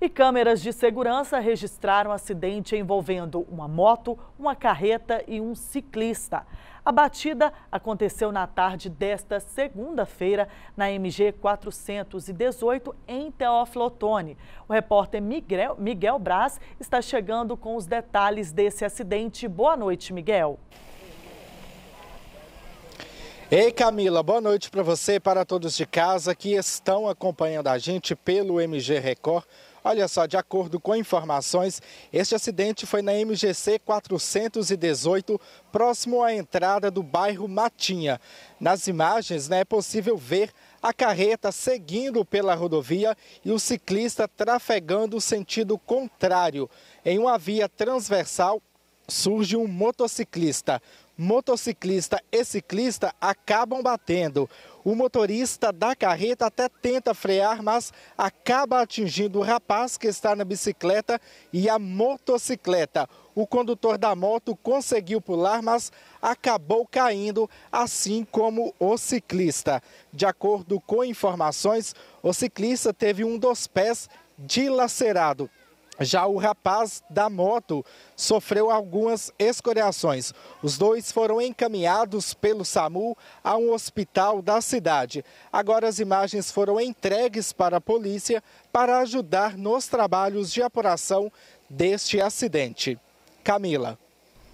E câmeras de segurança registraram um acidente envolvendo uma moto, uma carreta e um ciclista. A batida aconteceu na tarde desta segunda-feira na MG 418 em Teófilo Otoni. O repórter Miguel, Miguel Braz está chegando com os detalhes desse acidente. Boa noite, Miguel. Ei Camila, boa noite para você e para todos de casa que estão acompanhando a gente pelo MG Record Olha só, de acordo com informações, este acidente foi na MGC 418, próximo à entrada do bairro Matinha. Nas imagens, né, é possível ver a carreta seguindo pela rodovia e o ciclista trafegando sentido contrário. Em uma via transversal, surge um motociclista motociclista e ciclista acabam batendo. O motorista da carreta até tenta frear, mas acaba atingindo o rapaz que está na bicicleta e a motocicleta. O condutor da moto conseguiu pular, mas acabou caindo, assim como o ciclista. De acordo com informações, o ciclista teve um dos pés dilacerado. Já o rapaz da moto sofreu algumas escoriações. Os dois foram encaminhados pelo SAMU a um hospital da cidade. Agora as imagens foram entregues para a polícia para ajudar nos trabalhos de apuração deste acidente. Camila.